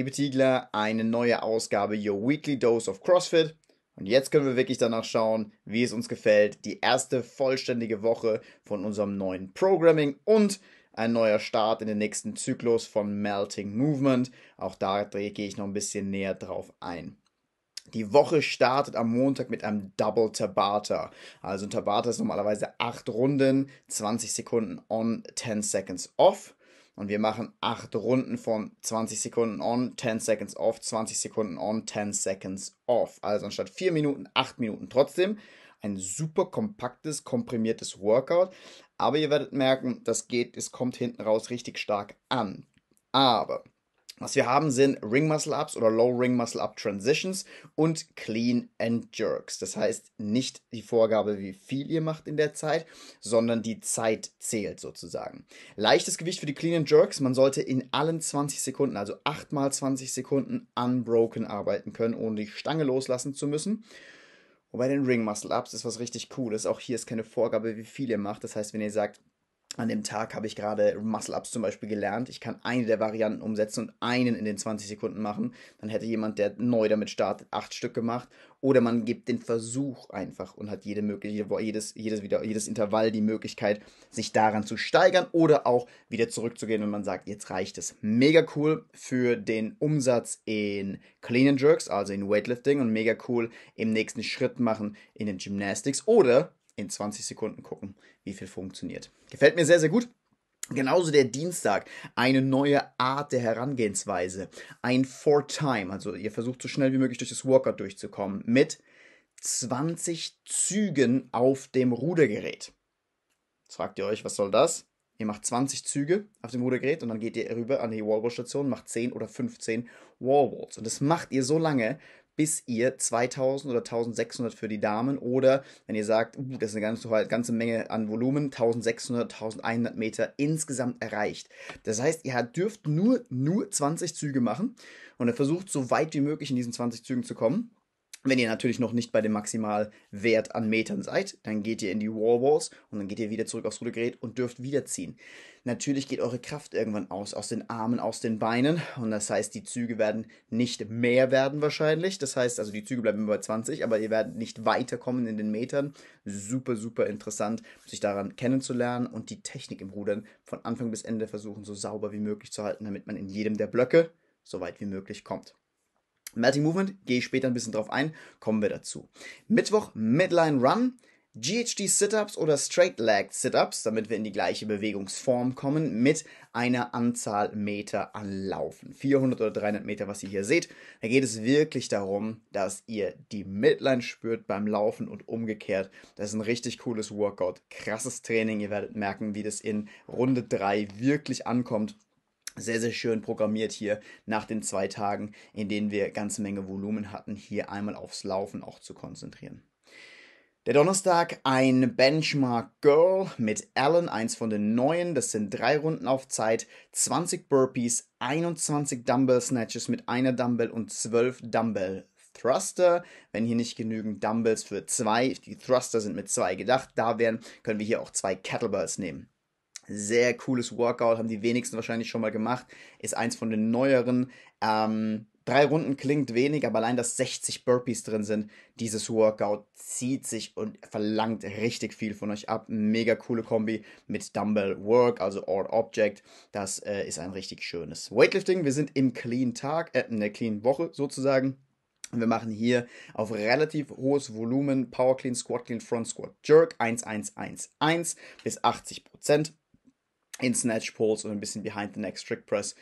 liebe Tiegler, eine neue Ausgabe Your Weekly Dose of CrossFit. Und jetzt können wir wirklich danach schauen, wie es uns gefällt. Die erste vollständige Woche von unserem neuen Programming und ein neuer Start in den nächsten Zyklus von Melting Movement. Auch da gehe ich noch ein bisschen näher drauf ein. Die Woche startet am Montag mit einem Double Tabata. Also ein Tabata ist normalerweise 8 Runden, 20 Sekunden on, 10 Seconds off. Und wir machen acht Runden von 20 Sekunden on, 10 Seconds off, 20 Sekunden on, 10 Seconds off. Also anstatt 4 Minuten, 8 Minuten. Trotzdem ein super kompaktes, komprimiertes Workout. Aber ihr werdet merken, das geht, es kommt hinten raus richtig stark an. Aber was wir haben sind Ring Muscle Ups oder Low Ring Muscle Up Transitions und Clean and Jerks. Das heißt nicht die Vorgabe, wie viel ihr macht in der Zeit, sondern die Zeit zählt sozusagen. Leichtes Gewicht für die Clean and Jerks. Man sollte in allen 20 Sekunden, also 8 mal 20 Sekunden unbroken arbeiten können, ohne die Stange loslassen zu müssen. Und bei den Ring Muscle Ups ist was richtig cooles. Auch hier ist keine Vorgabe, wie viel ihr macht. Das heißt, wenn ihr sagt, an dem Tag habe ich gerade Muscle-Ups zum Beispiel gelernt. Ich kann eine der Varianten umsetzen und einen in den 20 Sekunden machen. Dann hätte jemand, der neu damit startet, acht Stück gemacht. Oder man gibt den Versuch einfach und hat jede mögliche, jedes, jedes, wieder, jedes Intervall die Möglichkeit, sich daran zu steigern oder auch wieder zurückzugehen, wenn man sagt, jetzt reicht es. Mega cool für den Umsatz in Clean and Jerks, also in Weightlifting und mega cool im nächsten Schritt machen in den Gymnastics oder in 20 Sekunden gucken, wie viel funktioniert. Gefällt mir sehr, sehr gut. Genauso der Dienstag, eine neue Art der Herangehensweise, ein For-Time, also ihr versucht so schnell wie möglich durch das Workout durchzukommen, mit 20 Zügen auf dem Rudergerät. Jetzt fragt ihr euch, was soll das? Ihr macht 20 Züge auf dem Rudergerät und dann geht ihr rüber an die wallwall station macht 10 oder 15 Wallwalls. Und das macht ihr so lange, bis ihr 2000 oder 1600 für die Damen oder wenn ihr sagt, uh, das ist eine ganze, ganze Menge an Volumen, 1600, 1100 Meter insgesamt erreicht. Das heißt, ihr dürft nur, nur 20 Züge machen und ihr versucht so weit wie möglich in diesen 20 Zügen zu kommen. Wenn ihr natürlich noch nicht bei dem Maximalwert an Metern seid, dann geht ihr in die Wallballs und dann geht ihr wieder zurück aufs Rudergerät und dürft wieder ziehen. Natürlich geht eure Kraft irgendwann aus, aus den Armen, aus den Beinen und das heißt, die Züge werden nicht mehr werden wahrscheinlich. Das heißt, also die Züge bleiben bei 20, aber ihr werdet nicht weiterkommen in den Metern. Super, super interessant, sich daran kennenzulernen und die Technik im Rudern von Anfang bis Ende versuchen, so sauber wie möglich zu halten, damit man in jedem der Blöcke so weit wie möglich kommt. Melting Movement, gehe ich später ein bisschen drauf ein, kommen wir dazu. Mittwoch Midline Run, GHD Sit-Ups oder Straight Leg Sit-Ups, damit wir in die gleiche Bewegungsform kommen, mit einer Anzahl Meter an Laufen. 400 oder 300 Meter, was ihr hier seht. Da geht es wirklich darum, dass ihr die Midline spürt beim Laufen und umgekehrt. Das ist ein richtig cooles Workout, krasses Training. Ihr werdet merken, wie das in Runde 3 wirklich ankommt sehr, sehr schön programmiert hier nach den zwei Tagen, in denen wir ganze Menge Volumen hatten, hier einmal aufs Laufen auch zu konzentrieren. Der Donnerstag ein Benchmark Girl mit Allen, eins von den neuen. Das sind drei Runden auf Zeit, 20 Burpees, 21 Dumbbell Snatches mit einer Dumbbell und 12 Dumbbell Thruster. Wenn hier nicht genügend Dumbbells für zwei, die Thruster sind mit zwei gedacht, da wären, können wir hier auch zwei Kettlebells nehmen. Sehr cooles Workout, haben die wenigsten wahrscheinlich schon mal gemacht. Ist eins von den neueren. Ähm, drei Runden klingt wenig, aber allein, dass 60 Burpees drin sind, dieses Workout zieht sich und verlangt richtig viel von euch ab. Mega coole Kombi mit Dumbbell Work, also All Object. Das äh, ist ein richtig schönes Weightlifting. Wir sind im Clean Tag, äh, in der Clean Woche sozusagen. Wir machen hier auf relativ hohes Volumen Power Clean, Squat Clean, Front Squat Jerk 1111 bis 80 Prozent in Snatch Pulls und ein bisschen Behind the Next Trick Press.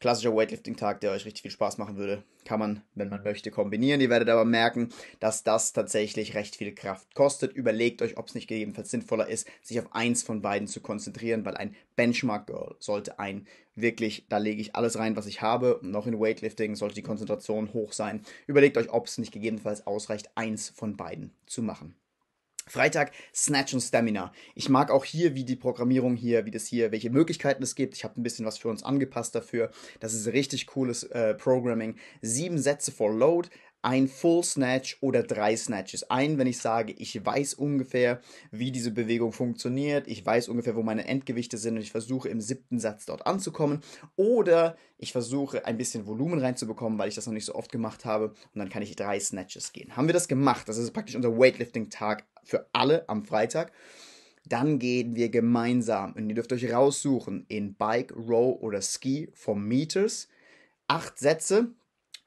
Klassischer Weightlifting-Tag, der euch richtig viel Spaß machen würde. Kann man, wenn man möchte, kombinieren. Ihr werdet aber merken, dass das tatsächlich recht viel Kraft kostet. Überlegt euch, ob es nicht gegebenenfalls sinnvoller ist, sich auf eins von beiden zu konzentrieren, weil ein Benchmark Girl sollte ein wirklich, da lege ich alles rein, was ich habe. Und auch in Weightlifting sollte die Konzentration hoch sein. Überlegt euch, ob es nicht gegebenenfalls ausreicht, eins von beiden zu machen. Freitag Snatch und Stamina. Ich mag auch hier, wie die Programmierung hier, wie das hier, welche Möglichkeiten es gibt. Ich habe ein bisschen was für uns angepasst dafür. Das ist richtig cooles äh, Programming. Sieben Sätze for Load, ein Full Snatch oder drei Snatches ein, wenn ich sage, ich weiß ungefähr, wie diese Bewegung funktioniert, ich weiß ungefähr, wo meine Endgewichte sind und ich versuche im siebten Satz dort anzukommen oder ich versuche ein bisschen Volumen reinzubekommen, weil ich das noch nicht so oft gemacht habe und dann kann ich drei Snatches gehen. Haben wir das gemacht? Das ist praktisch unser Weightlifting-Tag für alle am Freitag dann gehen wir gemeinsam und ihr dürft euch raussuchen in Bike, Row oder Ski vom Meters. Acht Sätze,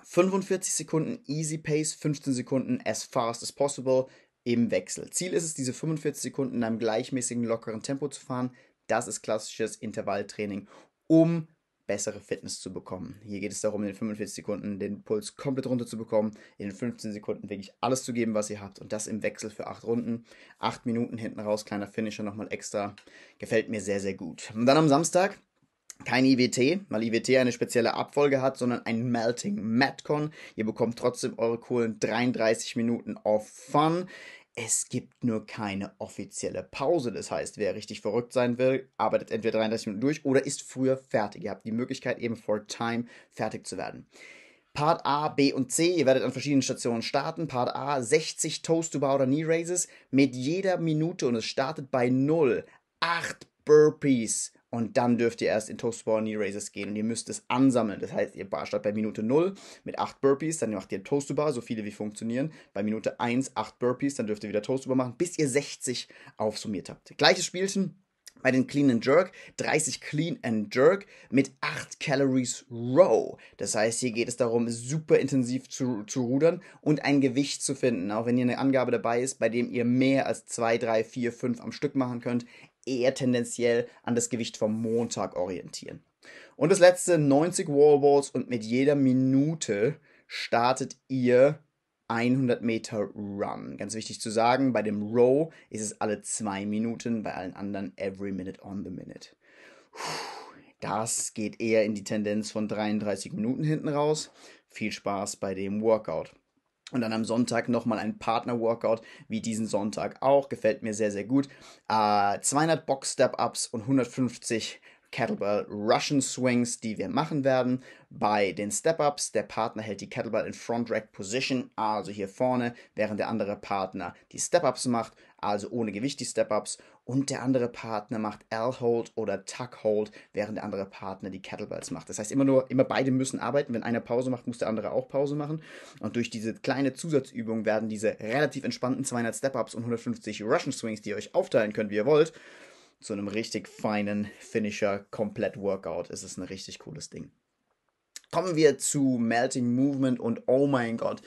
45 Sekunden Easy Pace, 15 Sekunden as fast as possible im Wechsel. Ziel ist es, diese 45 Sekunden in einem gleichmäßigen, lockeren Tempo zu fahren. Das ist klassisches Intervalltraining, um bessere Fitness zu bekommen. Hier geht es darum, in den 45 Sekunden den Puls komplett runterzubekommen, in den 15 Sekunden wirklich alles zu geben, was ihr habt und das im Wechsel für 8 Runden. 8 Minuten hinten raus, kleiner Finisher nochmal extra. Gefällt mir sehr, sehr gut. Und dann am Samstag kein IWT, weil IWT eine spezielle Abfolge hat, sondern ein Melting Matcon. Ihr bekommt trotzdem eure coolen 33 Minuten of Fun. Es gibt nur keine offizielle Pause. Das heißt, wer richtig verrückt sein will, arbeitet entweder 33 Minuten durch oder ist früher fertig. Ihr habt die Möglichkeit, eben for time fertig zu werden. Part A, B und C. Ihr werdet an verschiedenen Stationen starten. Part A 60 Toast to Bar oder Knee Raises mit jeder Minute und es startet bei 0. 8 Burpees und dann dürft ihr erst in Toastwar Knee Raises gehen und ihr müsst es ansammeln. Das heißt, ihr startet bei Minute 0 mit 8 Burpees, dann macht ihr Toast to Bar, so viele wie funktionieren. Bei Minute 1 8 Burpees, dann dürft ihr wieder Toast to Bar machen, bis ihr 60 aufsummiert habt. Gleiches Spielchen, bei den Clean and Jerk 30 Clean and Jerk mit 8 Calories Row. Das heißt, hier geht es darum, super intensiv zu, zu rudern und ein Gewicht zu finden. Auch wenn hier eine Angabe dabei ist, bei dem ihr mehr als 2, 3, 4, 5 am Stück machen könnt, eher tendenziell an das Gewicht vom Montag orientieren. Und das letzte, 90 Wallballs und mit jeder Minute startet ihr 100 Meter Run. Ganz wichtig zu sagen, bei dem Row ist es alle zwei Minuten, bei allen anderen every minute on the minute. Das geht eher in die Tendenz von 33 Minuten hinten raus. Viel Spaß bei dem Workout. Und dann am Sonntag nochmal ein Partner-Workout, wie diesen Sonntag auch. Gefällt mir sehr, sehr gut. Äh, ah, 200 Box-Step-Ups und 150 Kettlebell Russian Swings, die wir machen werden. Bei den Step-Ups, der Partner hält die Kettlebell in Front Rack Position, also hier vorne, während der andere Partner die Step-Ups macht, also ohne Gewicht die Step-Ups und der andere Partner macht L-Hold oder Tuck-Hold, während der andere Partner die Kettlebells macht. Das heißt, immer nur, immer beide müssen arbeiten. Wenn einer Pause macht, muss der andere auch Pause machen. Und durch diese kleine Zusatzübung werden diese relativ entspannten 200 Step-Ups und 150 Russian Swings, die ihr euch aufteilen könnt, wie ihr wollt, zu einem richtig feinen Finisher-Komplett-Workout. Es ist ein richtig cooles Ding. Kommen wir zu Melting Movement und oh mein Gott,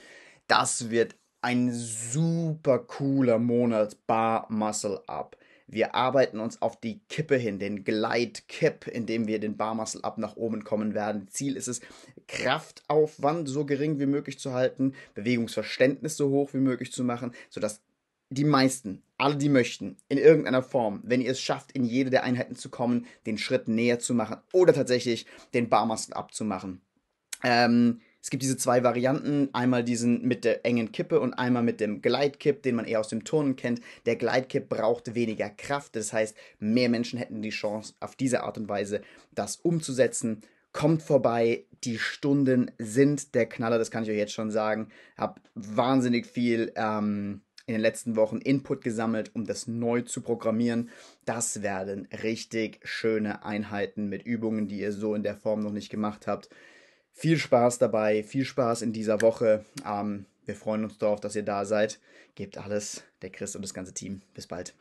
das wird ein super cooler Monat Bar Muscle Up wir arbeiten uns auf die Kippe hin, den Glide Kip, indem wir den Bar ab nach oben kommen werden. Ziel ist es, Kraftaufwand so gering wie möglich zu halten, Bewegungsverständnis so hoch wie möglich zu machen, sodass die meisten, alle die möchten, in irgendeiner Form, wenn ihr es schafft, in jede der Einheiten zu kommen, den Schritt näher zu machen oder tatsächlich den Bar abzumachen. Ähm, es gibt diese zwei Varianten, einmal diesen mit der engen Kippe und einmal mit dem Gleitkipp, den man eher aus dem Turnen kennt. Der Gleitkipp braucht weniger Kraft, das heißt, mehr Menschen hätten die Chance, auf diese Art und Weise das umzusetzen. Kommt vorbei, die Stunden sind der Knaller, das kann ich euch jetzt schon sagen. Ich habe wahnsinnig viel ähm, in den letzten Wochen Input gesammelt, um das neu zu programmieren. Das werden richtig schöne Einheiten mit Übungen, die ihr so in der Form noch nicht gemacht habt. Viel Spaß dabei, viel Spaß in dieser Woche. Ähm, wir freuen uns darauf, dass ihr da seid. Gebt alles, der Chris und das ganze Team. Bis bald.